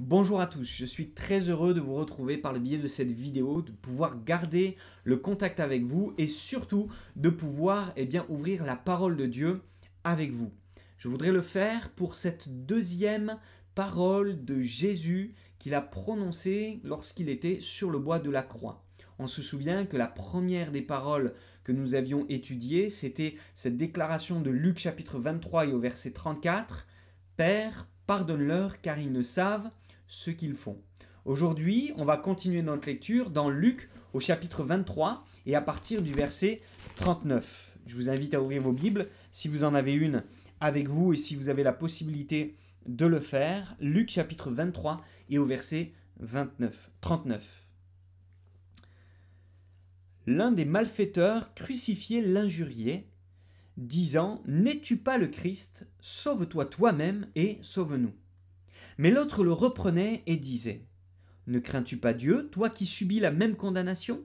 Bonjour à tous, je suis très heureux de vous retrouver par le biais de cette vidéo, de pouvoir garder le contact avec vous et surtout de pouvoir eh bien, ouvrir la parole de Dieu avec vous. Je voudrais le faire pour cette deuxième parole de Jésus qu'il a prononcée lorsqu'il était sur le bois de la croix. On se souvient que la première des paroles que nous avions étudiées, c'était cette déclaration de Luc chapitre 23 et au verset 34, Père, pardonne-leur car ils ne savent ce qu'ils font. Aujourd'hui, on va continuer notre lecture dans Luc au chapitre 23 et à partir du verset 39. Je vous invite à ouvrir vos Bibles si vous en avez une avec vous et si vous avez la possibilité de le faire. Luc chapitre 23 et au verset 29, 39. L'un des malfaiteurs crucifié l'injuriait, disant N'es-tu pas le Christ Sauve-toi toi-même et sauve-nous. Mais l'autre le reprenait et disait Ne crains-tu pas Dieu, toi qui subis la même condamnation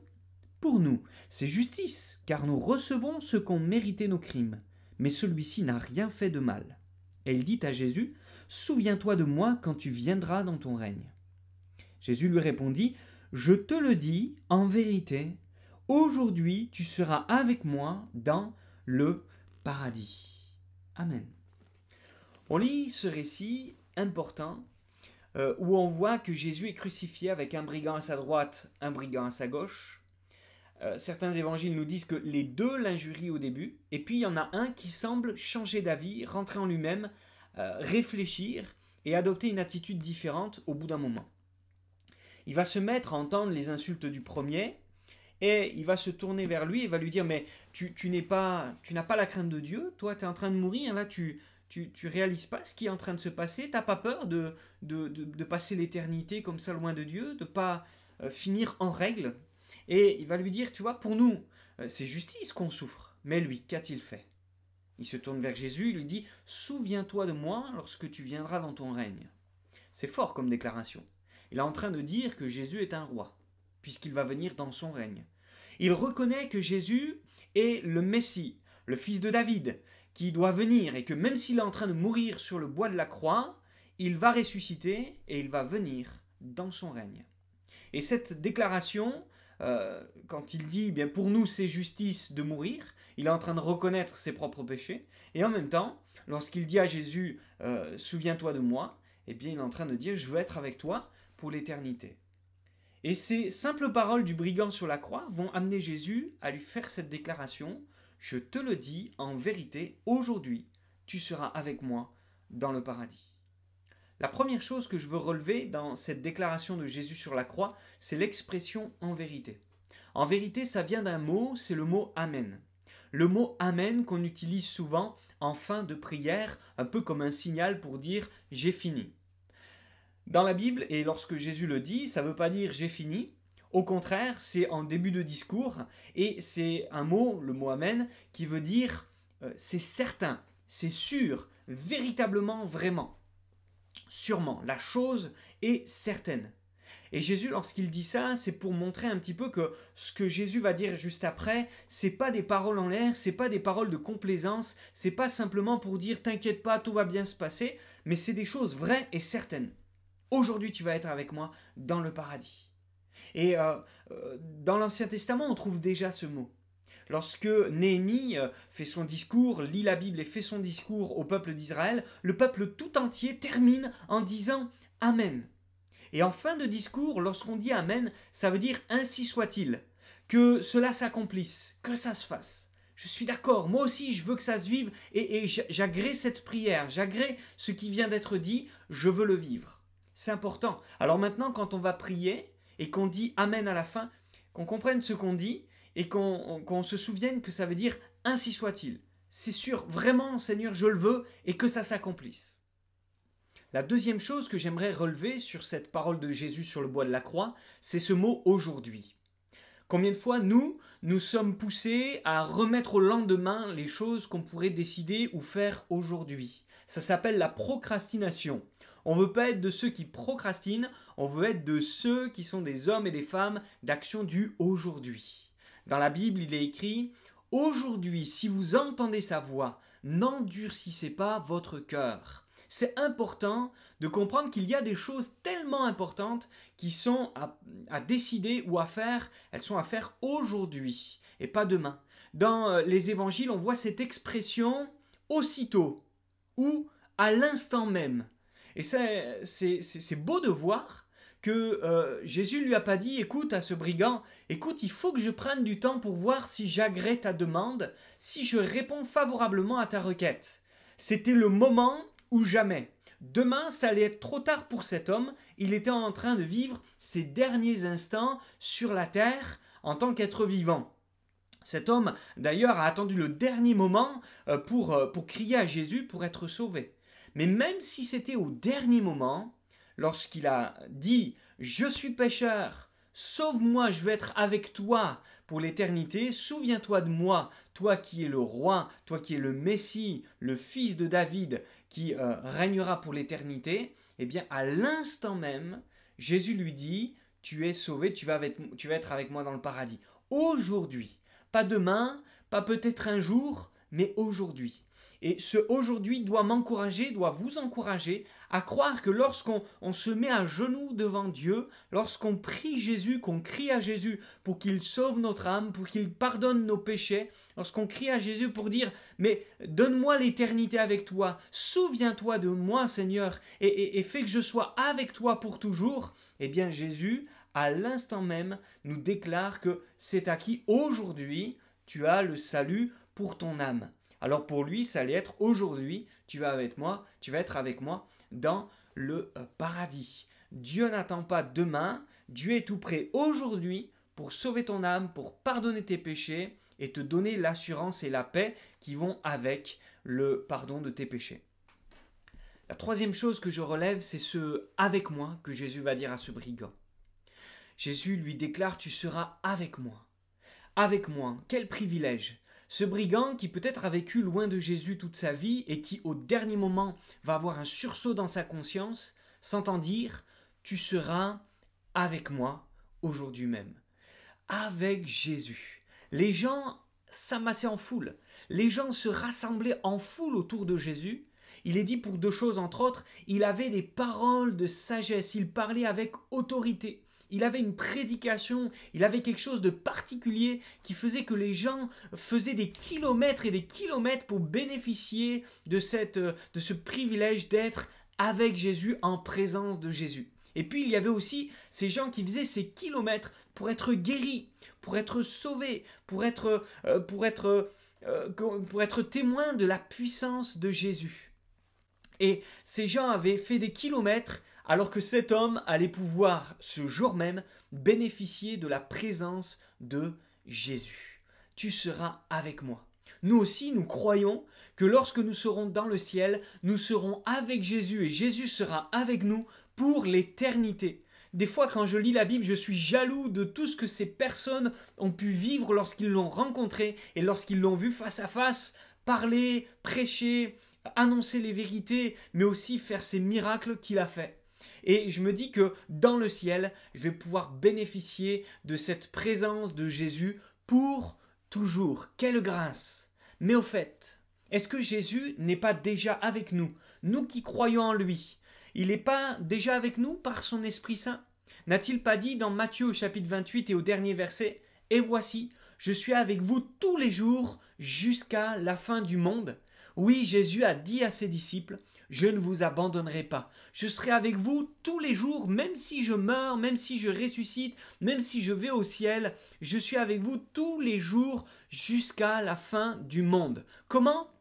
Pour nous, c'est justice, car nous recevons ce qu'ont mérité nos crimes. Mais celui-ci n'a rien fait de mal. Elle dit à Jésus Souviens-toi de moi quand tu viendras dans ton règne. Jésus lui répondit Je te le dis en vérité, aujourd'hui tu seras avec moi dans le paradis. Amen. On lit ce récit important euh, où on voit que Jésus est crucifié avec un brigand à sa droite, un brigand à sa gauche. Euh, certains évangiles nous disent que les deux l'injurient au début, et puis il y en a un qui semble changer d'avis, rentrer en lui-même, euh, réfléchir et adopter une attitude différente au bout d'un moment. Il va se mettre à entendre les insultes du premier, et il va se tourner vers lui et va lui dire mais tu, n'es pas tu n'as pas la crainte de Dieu toi tu es en train de mourir là tu tu, réalises pas ce qui est en train de se passer, t'as pas peur de, de, passer l'éternité comme ça loin de Dieu, de pas euh, finir en règle. Et il va lui dire, tu vois, pour nous, euh, c'est justice qu'on souffre, mais lui, qu'a-t-il fait Il se tourne vers Jésus, il lui dit, souviens-toi de moi lorsque tu viendras dans ton règne. C'est fort comme déclaration. Il est en train de dire que Jésus est un roi, puisqu'il va venir dans son règne. Il reconnaît que Jésus est le Messie, le fils de David, qui doit venir et que même s'il est en train de mourir sur le bois de la croix, il va ressusciter et il va venir dans son règne. Et cette déclaration, euh, quand il dit, eh bien pour nous c'est justice de mourir, il est en train de reconnaître ses propres péchés, et en même temps, lorsqu'il dit à Jésus, euh, souviens-toi de moi, eh bien il est en train de dire, je veux être avec toi pour l'éternité. Et ces simples paroles du brigand sur la croix vont amener Jésus à lui faire cette déclaration je te le dis en vérité, aujourd'hui, tu seras avec moi dans le paradis. La première chose que je veux relever dans cette déclaration de Jésus sur la croix, c'est l'expression en vérité. En vérité, ça vient d'un mot, c'est le mot Amen. Le mot Amen qu'on utilise souvent en fin de prière, un peu comme un signal pour dire j'ai fini. Dans la Bible, et lorsque Jésus le dit, ça ne veut pas dire j'ai fini, au contraire, c'est en début de discours et c'est un mot, le mot amen, qui veut dire euh, c'est certain, c'est sûr, véritablement, vraiment. Sûrement, la chose est certaine. Et Jésus, lorsqu'il dit ça, c'est pour montrer un petit peu que ce que Jésus va dire juste après, c'est pas des paroles en l'air, c'est pas des paroles de complaisance, c'est pas simplement pour dire t'inquiète pas, tout va bien se passer, mais c'est des choses vraies et certaines. Aujourd'hui, tu vas être avec moi dans le paradis. Et euh, euh, dans l'Ancien Testament, on trouve déjà ce mot. Lorsque Néhémie euh, fait son discours, lit la Bible et fait son discours au peuple d'Israël, le peuple tout entier termine en disant Amen. Et en fin de discours, lorsqu'on dit Amen, ça veut dire ainsi soit-il, que cela s'accomplisse, que ça se fasse je suis d'accord, moi aussi je veux que ça se vive et, et j'agrée cette prière, j'agrée ce qui vient d'être dit, je veux le vivre. C'est important. Alors maintenant, quand on va prier, et qu'on dit Amen à la fin, qu'on comprenne ce qu'on dit et qu'on se souvienne que ça veut dire Ainsi soit-il. C'est sûr, vraiment Seigneur, je le veux et que ça s'accomplisse. La deuxième chose que j'aimerais relever sur cette parole de Jésus sur le bois de la croix, c'est ce mot aujourd'hui. Combien de fois nous, nous sommes poussés à remettre au lendemain les choses qu'on pourrait décider ou faire aujourd'hui Ça s'appelle la procrastination. On veut pas être de ceux qui procrastinent, on veut être de ceux qui sont des hommes et des femmes d'action du aujourd'hui. Dans la Bible, il est écrit Aujourd'hui, si vous entendez sa voix, n'endurcissez pas votre cœur. C'est important de comprendre qu'il y a des choses tellement importantes qui sont à décider ou à faire, elles sont à faire aujourd'hui et pas demain. Dans euh, les évangiles, on voit cette expression aussitôt ou à l'instant même. Et c'est beau de voir que euh, Jésus lui a pas dit écoute à ce brigand, écoute, il faut que je prenne du temps pour voir si j'agrée ta demande, si je réponds favorablement à ta requête. C'était le moment ou jamais. Demain, ça allait être trop tard pour cet homme. Il était en train de vivre ses derniers instants sur la terre en tant qu'être vivant. Cet homme, d'ailleurs, a attendu le dernier moment euh, pour, euh, pour crier à Jésus pour être sauvé. Mais même si c'était au dernier moment, lorsqu'il a dit Je suis pécheur, sauve-moi, je vais être avec toi pour l'éternité, souviens-toi de moi, toi qui es le roi, toi qui es le Messie, le fils de David, qui euh, règnera pour l'éternité, eh bien à l'instant même, Jésus lui dit Tu es sauvé, tu vas, tu vas être avec moi dans le paradis. Aujourd'hui, pas demain, pas peut-être un jour, mais aujourd'hui. Et ce aujourd'hui doit m'encourager, doit vous encourager à croire que lorsqu'on se met à genoux devant Dieu, lorsqu'on prie Jésus, qu'on crie à Jésus pour qu'il sauve notre âme, pour qu'il pardonne nos péchés, lorsqu'on crie à Jésus pour dire Mais donne-moi l'éternité avec toi, souviens-toi de moi Seigneur, et, fais que je sois avec toi pour toujours, eh bien Jésus, à l'instant même, nous déclare que c'est à qui aujourd'hui, tu as le salut pour ton âme. Alors pour lui, ça allait être aujourd'hui, tu vas avec moi, tu vas être avec moi dans le euh, paradis. Dieu n'attend pas demain, Dieu est tout prêt aujourd'hui pour sauver ton âme, pour pardonner tes péchés et te donner l'assurance et la paix qui vont avec le pardon de tes péchés. La troisième chose que je relève, c'est ce avec moi que Jésus va dire à ce brigand. Jésus lui déclare Tu seras avec moi. Avec moi, quel privilège ce brigand qui peut-être a vécu loin de Jésus toute sa vie et qui au dernier moment va avoir un sursaut dans sa conscience, s'entend dire Tu seras avec moi aujourd'hui même. Avec Jésus. Les gens s'amassaient en foule. Les gens se rassemblaient en foule autour de Jésus. Il est dit pour deux choses entre autres, il avait des paroles de sagesse, il parlait avec autorité il avait une prédication, il avait quelque chose de particulier qui faisait que les gens faisaient des kilomètres et des kilomètres pour bénéficier de, cette, euh, de ce privilège d'être avec Jésus, en présence de Jésus. Et puis il y avait aussi ces gens qui faisaient ces kilomètres pour être guéris, pour être sauvés, pour être, euh, pour être, euh, pour être témoins de la puissance de Jésus. Et ces gens avaient fait des kilomètres alors que cet homme allait pouvoir ce jour même bénéficier de la présence de Jésus. Tu seras avec moi. Nous aussi, nous croyons que lorsque nous serons dans le ciel, nous serons avec Jésus et Jésus sera avec nous pour l'éternité. Des fois, quand je lis la Bible, je suis jaloux de tout ce que ces personnes ont pu vivre lorsqu'ils l'ont rencontré et lorsqu'ils l'ont vu face à face, parler, prêcher, annoncer les vérités, mais aussi faire ces miracles qu'il a fait. Et je me dis que dans le ciel, je vais pouvoir bénéficier de cette présence de Jésus pour toujours. Quelle grâce Mais au fait, est-ce que Jésus n'est pas déjà avec nous, nous qui croyons en lui Il n'est pas déjà avec nous par son Esprit Saint N'a-t-il pas dit dans Matthieu au chapitre 28 et au dernier verset Et voici, je suis avec vous tous les jours jusqu'à la fin du monde Oui, Jésus a dit à ses disciples, je ne vous abandonnerai pas. Je serai avec vous tous les jours, même si je meurs, même si je ressuscite, même si je vais au ciel. Je suis avec vous tous les jours jusqu'à la fin du monde. Comment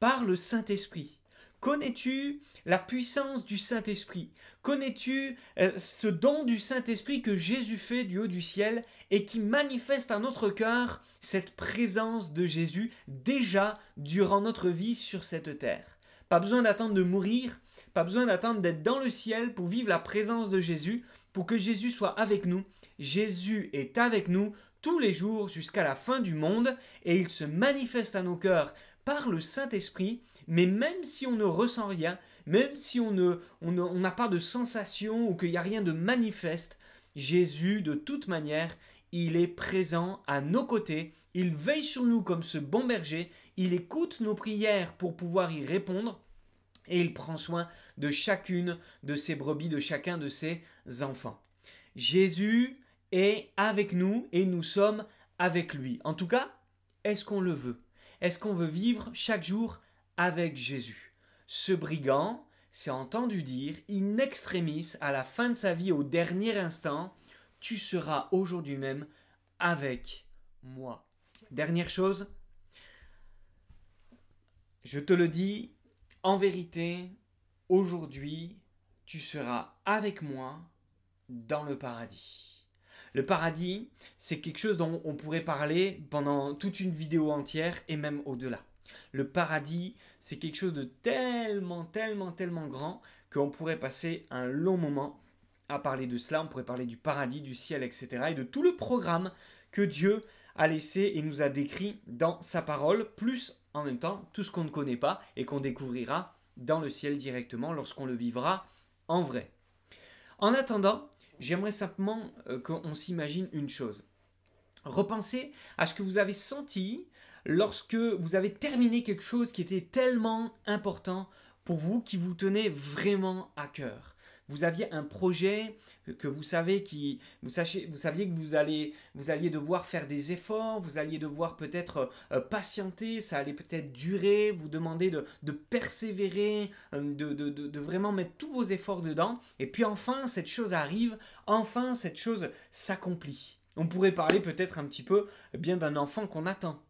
Par le Saint-Esprit. Connais-tu la puissance du Saint-Esprit Connais-tu euh, ce don du Saint-Esprit que Jésus fait du haut du ciel et qui manifeste à notre cœur cette présence de Jésus déjà durant notre vie sur cette terre pas besoin d'attendre de mourir, pas besoin d'attendre d'être dans le ciel pour vivre la présence de Jésus, pour que Jésus soit avec nous. Jésus est avec nous tous les jours jusqu'à la fin du monde et il se manifeste à nos cœurs par le Saint-Esprit, mais même si on ne ressent rien, même si on n'a on, pas de sensation ou qu'il n'y a rien de manifeste, Jésus, de toute manière, il est présent à nos côtés, il veille sur nous comme ce bon berger, il écoute nos prières pour pouvoir y répondre et il prend soin de chacune de ses brebis, de chacun de ses enfants. Jésus est avec nous et nous sommes avec lui. En tout cas, est-ce qu'on le veut Est-ce qu'on veut vivre chaque jour avec Jésus Ce brigand s'est entendu dire in extremis à la fin de sa vie, au dernier instant, tu seras aujourd'hui même avec moi. Dernière chose, je te le dis, en vérité, aujourd'hui, tu seras avec moi dans le paradis. Le paradis, c'est quelque chose dont on pourrait parler pendant toute une vidéo entière et même au-delà. Le paradis, c'est quelque chose de tellement, tellement, tellement grand qu'on pourrait passer un long moment à parler de cela. On pourrait parler du paradis, du ciel, etc. et de tout le programme que Dieu a laissé et nous a décrit dans sa parole, plus en même temps tout ce qu'on ne connaît pas et qu'on découvrira dans le ciel directement lorsqu'on le vivra en vrai. En attendant, j'aimerais simplement euh, qu'on s'imagine une chose. Repensez à ce que vous avez senti lorsque vous avez terminé quelque chose qui était tellement important pour vous, qui vous tenait vraiment à cœur vous aviez un projet que vous savez qui vous sachez vous saviez que vous allez vous alliez devoir faire des efforts, vous alliez devoir peut-être euh, patienter, ça allait peut-être durer, vous demander de, persévérer, euh, de, de, vraiment mettre tous vos efforts dedans et puis enfin cette chose arrive, enfin cette chose s'accomplit. On pourrait parler peut-être un petit peu eh bien d'un enfant qu'on attend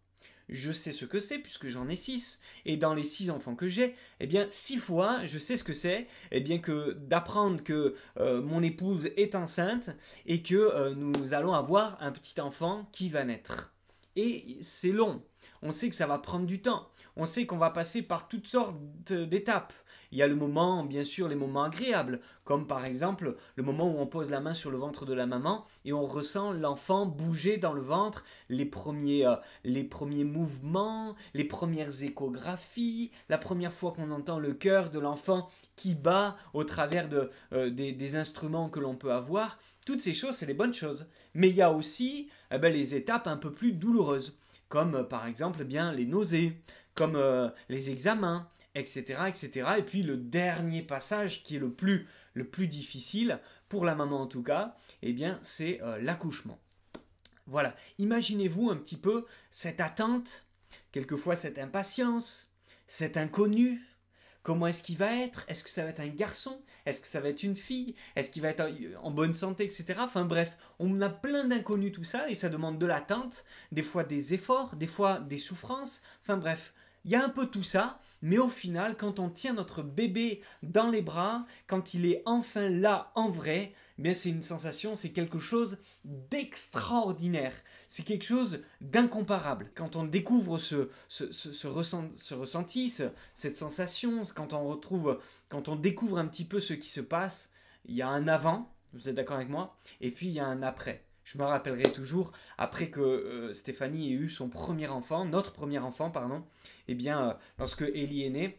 je sais ce que c'est puisque j'en ai six. Et dans les six enfants que j'ai, eh bien six fois, je sais ce que c'est, eh bien que d'apprendre que euh, mon épouse est enceinte et que euh, nous allons avoir un petit enfant qui va naître. Et c'est long. On sait que ça va prendre du temps. On sait qu'on va passer par toutes sortes d'étapes. Il y a le moment, bien sûr, les moments agréables, comme par exemple le moment où on pose la main sur le ventre de la maman et on ressent l'enfant bouger dans le ventre, les premiers, euh, les premiers mouvements, les premières échographies, la première fois qu'on entend le cœur de l'enfant qui bat au travers euh, des, instruments que l'on peut avoir. Toutes ces choses, c'est les bonnes choses. Mais il y a aussi eh ben, les étapes un peu plus douloureuses, comme euh, par exemple eh bien les nausées, comme les examens, etc., etc. Et puis le dernier passage qui est le plus, le plus difficile, pour la maman en tout cas, eh bien c'est euh, l'accouchement. Voilà, imaginez-vous un petit peu cette attente, quelquefois cette impatience, cet inconnu. Comment est-ce qu'il va être Est-ce que ça va être un garçon Est-ce que ça va être une fille Est-ce qu'il va être euh, en bonne santé, etc. Enfin bref, on a plein d'inconnus tout ça et ça demande de l'attente, des fois des efforts, des fois des souffrances. Enfin bref, il y a un peu tout ça mais au final, quand on tient notre bébé dans les bras, quand il est enfin là en vrai, eh c'est une sensation, c'est quelque chose d'extraordinaire, c'est quelque chose d'incomparable. Quand on découvre ce, ce, ce, ressenti, cette sensation, quand on retrouve, quand on découvre un petit peu ce qui se passe, il y a un avant, vous êtes d'accord avec moi, et puis il y a un après. Je me rappellerai toujours, après que euh, Stéphanie ait eu son premier enfant, notre premier enfant, pardon, eh bien, euh, lorsque Ellie est née,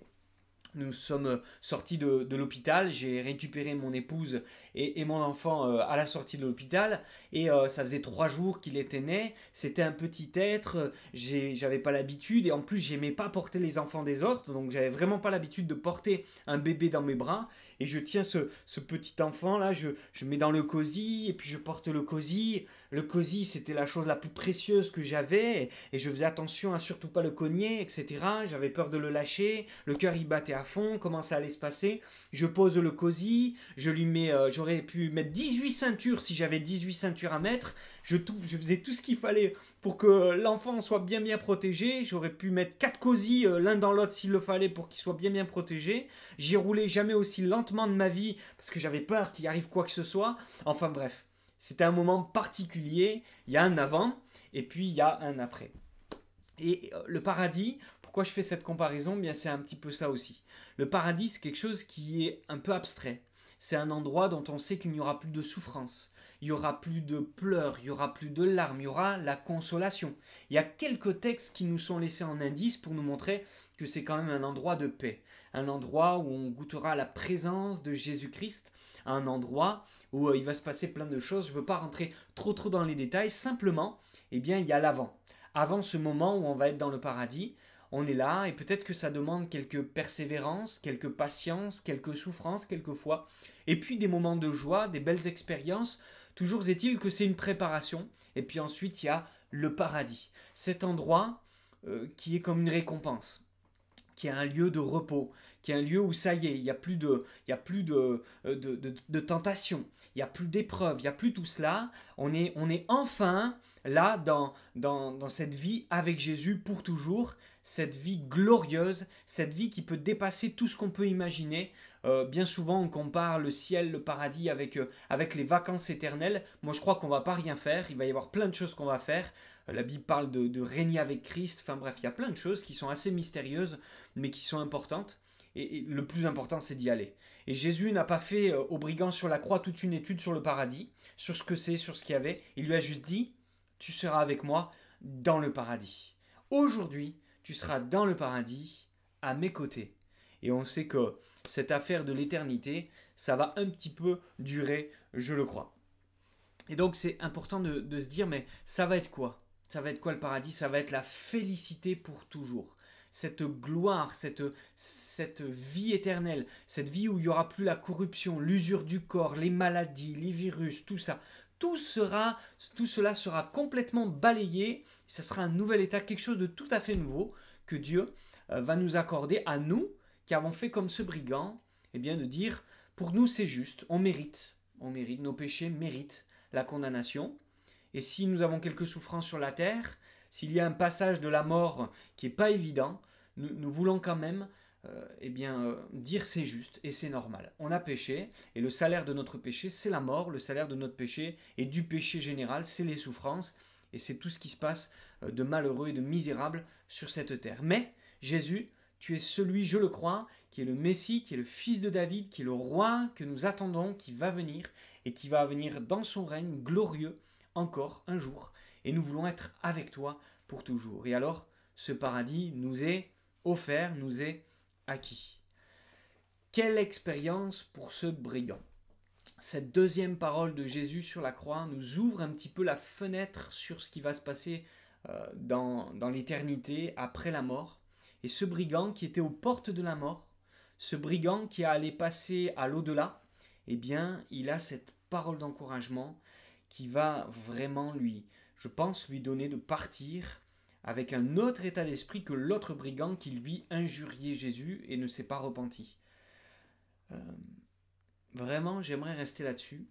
nous sommes euh, sortis de, l'hôpital, j'ai récupéré mon épouse et, mon enfant à la sortie de l'hôpital et ça faisait trois jours qu'il était né, c'était un petit être, j'avais pas l'habitude et en plus j'aimais pas porter les enfants des autres donc j'avais vraiment pas l'habitude de porter un bébé dans mes bras et je tiens ce, petit enfant là, je, mets dans le cosy et puis je porte le cosy. Le cosy c'était la chose la plus précieuse que j'avais et je faisais attention à surtout pas le cogner, etc. J'avais peur de le lâcher, le cœur il battait à fond, comment ça allait se passer. Je pose le cosy, je lui mets, euh, j'aurais pu mettre 18 ceintures si j'avais 18 ceintures à mettre. je faisais tout ce qu'il fallait pour que l'enfant soit bien bien protégé. J'aurais pu mettre quatre cosy euh, l'un dans l'autre s'il le fallait pour qu'il soit bien bien protégé. J'ai roulé jamais aussi lentement de ma vie parce que j'avais peur qu'il arrive quoi que ce soit. Enfin bref, c'était un moment particulier. Il y a un avant et puis il y a un après. Et euh, le paradis, pourquoi je fais cette comparaison Bien c'est un petit peu ça aussi. Le paradis c'est quelque chose qui est un peu abstrait. C'est un endroit dont on sait qu'il n'y aura plus de souffrance, il n'y aura plus de pleurs, il n'y aura plus de larmes, il y aura la consolation. Il y a quelques textes qui nous sont laissés en indice pour nous montrer que c'est quand même un endroit de paix, un endroit où on goûtera la présence de Jésus-Christ, un endroit où euh, il va se passer plein de choses. Je ne veux pas rentrer trop trop dans les détails, simplement, eh bien, il y a l'avant. Avant ce moment où on va être dans le paradis, on est là et peut-être que ça demande quelques persévérances, quelques patience, quelques souffrances quelquefois. Et puis des moments de joie, des belles expériences. Toujours est-il que c'est une préparation. Et puis ensuite, il y a le paradis. Cet endroit euh, qui est comme une récompense qui est un lieu de repos, qui est un lieu où ça y est, il n'y a plus de, il y a plus de, euh, de, tentation, il n'y a plus d'épreuves, il n'y a plus tout cela. On est, on est enfin là dans, dans cette vie avec Jésus pour toujours cette vie glorieuse, cette vie qui peut dépasser tout ce qu'on peut imaginer. Euh, bien souvent, on compare le ciel, le paradis avec, euh, avec les vacances éternelles. Moi, je crois qu'on va pas rien faire. Il va y avoir plein de choses qu'on va faire. Euh, la Bible parle de, régner avec Christ. Enfin bref, il y a plein de choses qui sont assez mystérieuses, mais qui sont importantes. Et, et le plus important, c'est d'y aller. Et Jésus n'a pas fait au brigand sur la croix toute une étude sur le paradis, sur ce que c'est, sur ce qu'il y avait. Il lui a juste dit, tu seras avec moi dans le paradis. Aujourd'hui, tu seras dans le paradis à mes côtés. Et on sait que cette affaire de l'éternité, ça va un petit peu durer, je le crois. Et donc c'est important de, de, se dire, mais ça va être quoi Ça va être quoi le paradis Ça va être la félicité pour toujours cette gloire, cette, cette vie éternelle, cette vie où il n'y aura plus la corruption, l'usure du corps, les maladies, les virus, tout ça. Tout, sera, tout cela sera complètement balayé, ce sera un nouvel état, quelque chose de tout à fait nouveau que Dieu euh, va nous accorder à nous qui avons fait comme ce brigand, eh bien de dire pour nous c'est juste, on mérite, on mérite, nos péchés méritent la condamnation. Et si nous avons quelques souffrances sur la terre, s'il y a un passage de la mort qui n'est pas évident, nous, voulons quand même euh, eh bien, euh, dire c'est juste et c'est normal. On a péché, et le salaire de notre péché, c'est la mort, le salaire de notre péché et du péché général, c'est les souffrances, et c'est tout ce qui se passe euh, de malheureux et de misérables sur cette terre. Mais Jésus, tu es celui, je le crois, qui est le Messie, qui est le fils de David, qui est le roi que nous attendons, qui va venir, et qui va venir dans son règne glorieux encore un jour et nous voulons être avec toi pour toujours. Et alors, ce paradis nous est offert, nous est acquis. Quelle expérience pour ce brigand Cette deuxième parole de Jésus sur la croix nous ouvre un petit peu la fenêtre sur ce qui va se passer euh, dans, l'éternité après la mort. Et ce brigand qui était aux portes de la mort, ce brigand qui allé passer à l'au-delà, eh bien, il a cette parole d'encouragement qui va vraiment lui, je pense lui donner de partir avec un autre état d'esprit que l'autre brigand qui lui injuriait Jésus et ne s'est pas repenti. Euh, vraiment, j'aimerais rester là-dessus.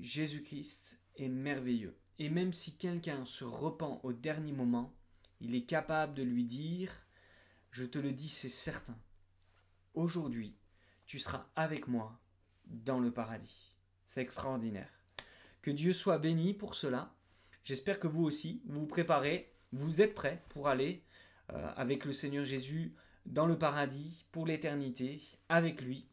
Jésus-Christ est merveilleux. Et même si quelqu'un se repent au dernier moment, il est capable de lui dire, je te le dis, c'est certain, aujourd'hui, tu seras avec moi dans le paradis. C'est extraordinaire. Que Dieu soit béni pour cela. J'espère que vous aussi, vous vous préparez, vous êtes prêts pour aller euh, avec le Seigneur Jésus dans le paradis pour l'éternité, avec lui,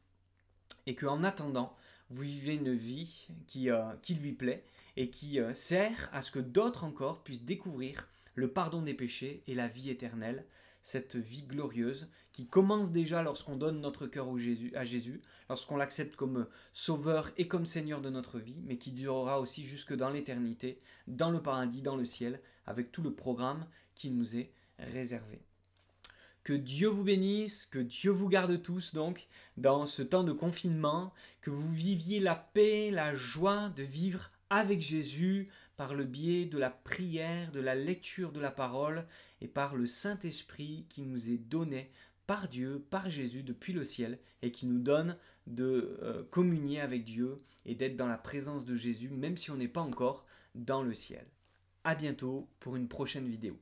et qu'en en attendant, vous vivez une vie qui, euh, lui plaît et qui euh, sert à ce que d'autres encore puissent découvrir le pardon des péchés et la vie éternelle cette vie glorieuse qui commence déjà lorsqu'on donne notre cœur au Jésus, à Jésus, lorsqu'on l'accepte comme sauveur et comme Seigneur de notre vie, mais qui durera aussi jusque dans l'éternité, dans le paradis, dans le ciel, avec tout le programme qui nous est réservé. Que Dieu vous bénisse, que Dieu vous garde tous donc dans ce temps de confinement, que vous viviez la paix, la joie de vivre avec Jésus, par le biais de la prière, de la lecture de la parole et par le Saint-Esprit qui nous est donné par Dieu, par Jésus depuis le ciel et qui nous donne de euh, communier avec Dieu et d'être dans la présence de Jésus même si on n'est pas encore dans le ciel. A bientôt pour une prochaine vidéo.